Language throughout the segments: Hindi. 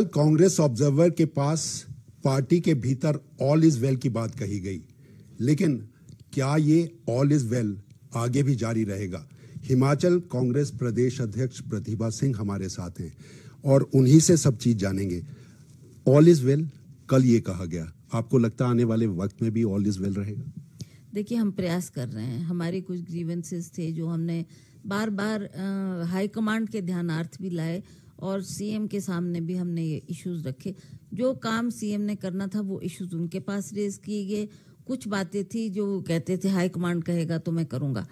कल कांग्रेस ऑब्जर्वर के पास पार्टी के भीतर ऑल इज वेल की बात कही गई लेकिन क्या ये ऑल इज वेल आगे भी जारी रहेगा हिमाचल कांग्रेस प्रदेश अध्यक्ष प्रतिभा सिंह हमारे साथ हैं और उन्हीं से सब चीज जानेंगे ऑल इज वेल कल ये कहा गया आपको लगता आने वाले वक्त में भी ऑल इज वेल रहेगा देखिए हम प्रयास कर रहे हैं हमारे कुछ ग्रीवेंसेस थे जो हमने बार बार हाई कमांड के ध्यानार्थ भी लाए और सीएम के सामने भी हमने ये इश्यूज रखे जो काम सीएम ने करना था वो इश्यूज उनके पास रेज किए गए कुछ बातें थी जो कहते थे हाई कमांड कहेगा तो मैं करूँगा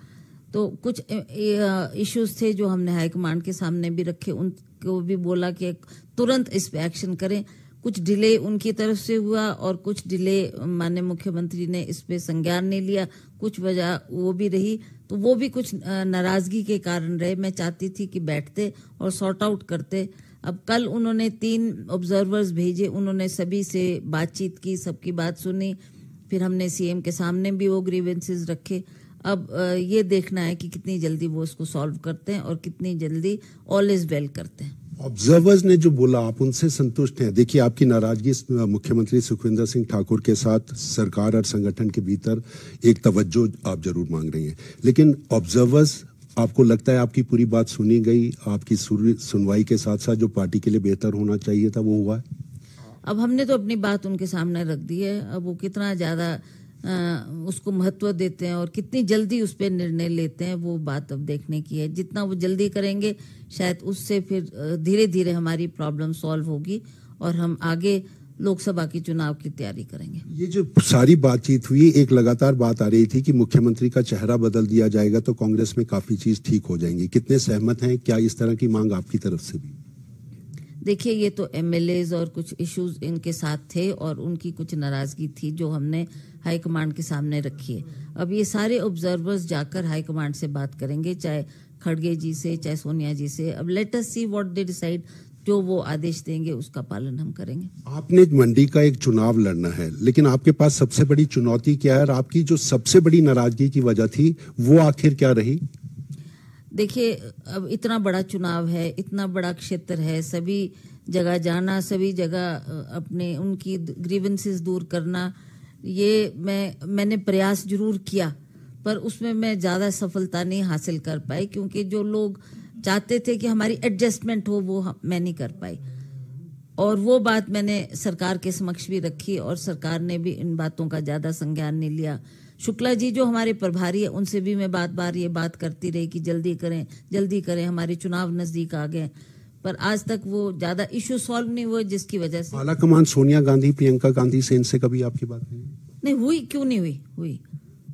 तो कुछ इश्यूज थे जो हमने हाईकमांड के सामने भी रखे उनको भी बोला कि तुरंत इस पे एक्शन करें कुछ डिले उनकी तरफ से हुआ और कुछ डिले माननीय मुख्यमंत्री ने इस पे संज्ञान नहीं लिया कुछ वजह वो भी रही तो वो भी कुछ नाराजगी के कारण रहे मैं चाहती थी कि बैठते और सॉर्ट आउट करते अब कल उन्होंने तीन ऑब्जर्वर्स भेजे उन्होंने सभी से बातचीत की सबकी बात सुनी फिर हमने सीएम के सामने भी वो ग्रीवेंसेस रखे अब ये देखना है कि कितनी जल्दी वो उसको सॉल्व करते हैं और कितनी जल्दी ऑल इज़ वेल करते हैं ऑब्जर्वर्स ने जो बोला आप उनसे संतुष्ट हैं देखिए आपकी नाराजगी मुख्यमंत्री सुखविंदर सिंह ठाकुर के साथ सरकार और संगठन के भीतर एक तवज्जो आप जरूर मांग रही हैं लेकिन ऑब्जर्वर्स आपको लगता है आपकी पूरी बात सुनी गई आपकी सुनवाई के साथ साथ जो पार्टी के लिए बेहतर होना चाहिए था वो हुआ है अब हमने तो अपनी बात उनके सामने रख दी है अब वो कितना ज्यादा उसको महत्व देते हैं और कितनी जल्दी उस पर निर्णय लेते हैं वो बात अब देखने की है जितना वो जल्दी करेंगे शायद उससे फिर धीरे धीरे हमारी प्रॉब्लम सॉल्व होगी और हम आगे लोकसभा की चुनाव की तैयारी करेंगे ये जो सारी बातचीत हुई एक लगातार बात आ रही थी कि मुख्यमंत्री का चेहरा बदल दिया जाएगा तो कांग्रेस में काफी चीज ठीक हो जाएंगी कितने सहमत हैं क्या इस तरह की मांग आपकी तरफ से भी देखिए ये तो एम और कुछ इश्यूज इनके साथ थे और उनकी कुछ नाराजगी थी जो हमने हाईकमांड के सामने रखी है अब ये सारे ऑब्जर्वर्स जाकर हाईकमांड से बात करेंगे चाहे खड़गे जी से चाहे सोनिया जी से अब let us see what they decide जो वो आदेश देंगे उसका पालन हम करेंगे आपने मंडी का एक चुनाव लड़ना है लेकिन आपके पास सबसे बड़ी चुनौती क्या है और आपकी जो सबसे बड़ी नाराजगी की वजह थी वो आखिर क्या रही देखिए अब इतना बड़ा चुनाव है इतना बड़ा क्षेत्र है सभी जगह जाना सभी जगह अपने उनकी ग्रीवेंसेस दूर करना ये मैं मैंने प्रयास जरूर किया पर उसमें मैं ज़्यादा सफलता नहीं हासिल कर पाई क्योंकि जो लोग चाहते थे कि हमारी एडजस्टमेंट हो वो मैं नहीं कर पाई और वो बात मैंने सरकार के समक्ष भी रखी और सरकार ने भी इन बातों का ज़्यादा संज्ञान नहीं लिया शुक्ला जी जो हमारे प्रभारी है उनसे भी मैं बात बार ये बात करती रही कि जल्दी करें जल्दी करें हमारे चुनाव नजदीक आ गए पर आज तक वो ज्यादा इश्यू सॉल्व नहीं हुए जिसकी वजह से आला कमान सोनिया गांधी प्रियंका गांधी से इनसे कभी आपकी बात नहीं नहीं हुई क्यों नहीं हुई हुई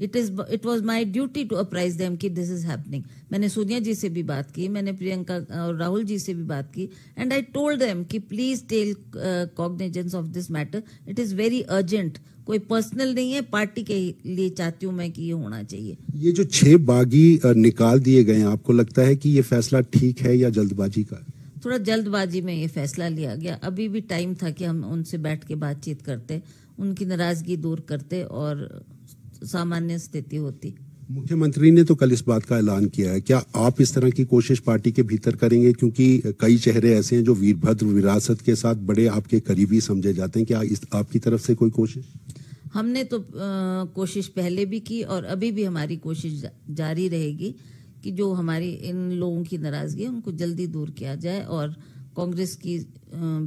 it is it was my duty to apprise them की दिस इज हैपनिंग मैंने सोनिया जी से भी बात की मैंने प्रियंका और राहुल जी से भी बात की एंड आई टोल्ड देम कि please tell cognizance of this matter it is very urgent कोई पर्सनल नहीं है पार्टी के लिए चाहती हूँ मैं कि ये होना चाहिए ये जो छह बागी निकाल दिए गए आपको लगता है कि ये फैसला ठीक है या जल्दबाजी का थोड़ा जल्दबाजी में ये फैसला लिया गया अभी भी टाइम था कि हम उनसे बैठ के बातचीत करते उनकी नाराजगी दूर करते और सामान्य स्थिति होती मुख्यमंत्री ने तो कल इस बात का ऐलान किया है क्या आप इस तरह की कोशिश पार्टी के भीतर करेंगे क्योंकि कई चेहरे ऐसे हैं जो वीरभद्र विरासत के साथ बड़े आपके करीबी समझे जाते हैं क्या इस आपकी तरफ से कोई कोशिश हमने तो आ, कोशिश पहले भी की और अभी भी हमारी कोशिश जा, जारी रहेगी कि जो हमारी इन लोगों की नाराजगी है उनको जल्दी दूर किया जाए और कांग्रेस की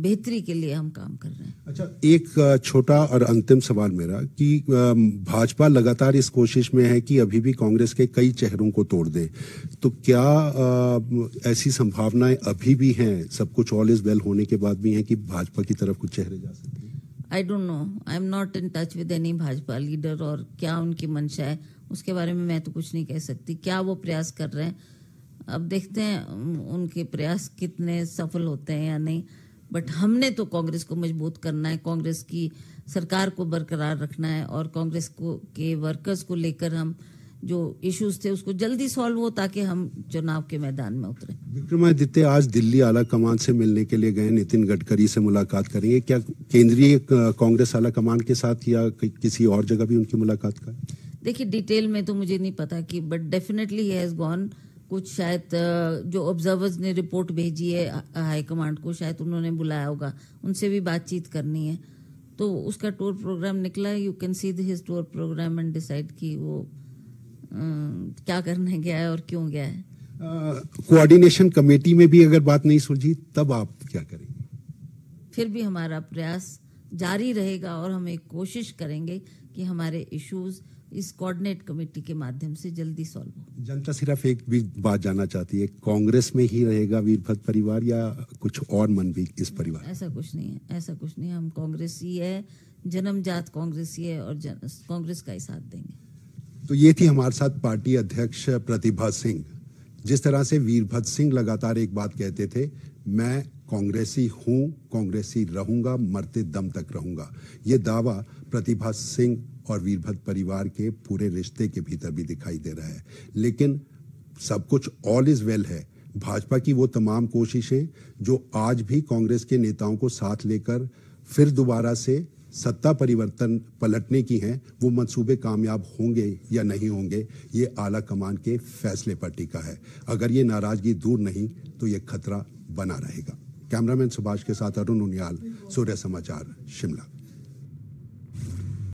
बेहतरी के लिए हम काम कर रहे हैं अच्छा एक छोटा और अंतिम सवाल मेरा कि भाजपा लगातार इस कोशिश में है कि अभी भी कांग्रेस के कई चेहरों को तोड़ दे तो क्या ऐसी संभावनाएं अभी भी हैं सब कुछ ऑल इज वेल होने के बाद भी हैं कि भाजपा की तरफ कुछ चेहरे जा सकते हैं I don't know I am not in touch with any Bhajpa leader और क्या उनकी मंशा है उसके बारे में मैं तो कुछ नहीं कह सकती क्या वो प्रयास कर रहे हैं अब देखते हैं उनके प्रयास कितने सफल होते हैं या नहीं बट हमने तो कांग्रेस को मजबूत करना है कांग्रेस की सरकार को बरकरार रखना है और कांग्रेस को के वर्कर्स को लेकर हम जो इश्यूज थे उसको जल्दी सॉल्व हो ताकि हम चुनाव के मैदान में उतरे विक्रमादित्य आज दिल्ली आला कमान से मिलने के लिए गए नितिन गडकरी से मुलाकात करेंगे क्या केंद्रीय कांग्रेस आला कमान के साथ या कि, किसी और जगह भी उनकी मुलाकात का देखिए डिटेल में तो मुझे नहीं पता कि बट डेफिनेटली हैज गॉन कुछ शायद जो ऑब्जर्वर्स ने रिपोर्ट भेजी है हाई कमांड को शायद उन्होंने बुलाया होगा उनसे भी बातचीत करनी है तो उसका टूर प्रोग्राम निकला you can see his tour programme and decide कि वो आ, क्या करने गया है और क्यों गया है कोऑर्डिनेशन कमेटी में भी अगर बात नहीं सुलझी तब आप क्या करेंगे फिर भी हमारा प्रयास जारी रहेगा और हम एक कोशिश करेंगे कि हमारे इश्यूज इस कोऑर्डिनेट कमेटी के माध्यम से जल्दी सॉल्व हो जनता सिर्फ एक भी बात जानना चाहती है कांग्रेस में ही रहेगा वीरभद्र परिवार या कुछ और मन भी इस परिवार ऐसा कुछ नहीं है ऐसा कुछ नहीं है हम कांग्रेस ही है जन्म जात कांग्रेस ही है और कांग्रेस का ही साथ देंगे तो ये थी हमारे साथ पार्टी अध्यक्ष प्रतिभा सिंह जिस तरह से वीरभद्र सिंह लगातार एक बात कहते थे मैं कांग्रेसी हूं कांग्रेसी रहूंगा मरते दम तक रहूंगा ये दावा प्रतिभा सिंह और वीरभद्र परिवार के पूरे रिश्ते के भीतर भी दिखाई दे रहा है लेकिन सब कुछ ऑल इज वेल है भाजपा की वो तमाम कोशिशें जो आज भी कांग्रेस के नेताओं को साथ लेकर फिर दोबारा से सत्ता परिवर्तन पलटने की हैं वो मंसूबे कामयाब होंगे या नहीं होंगे ये आला कमान के फैसले पर टिका है अगर ये नाराजगी दूर नहीं तो ये खतरा बना रहेगा कैमरामैन सुभाष के साथ अरुण उनियाल सूर्य समाचार शिमला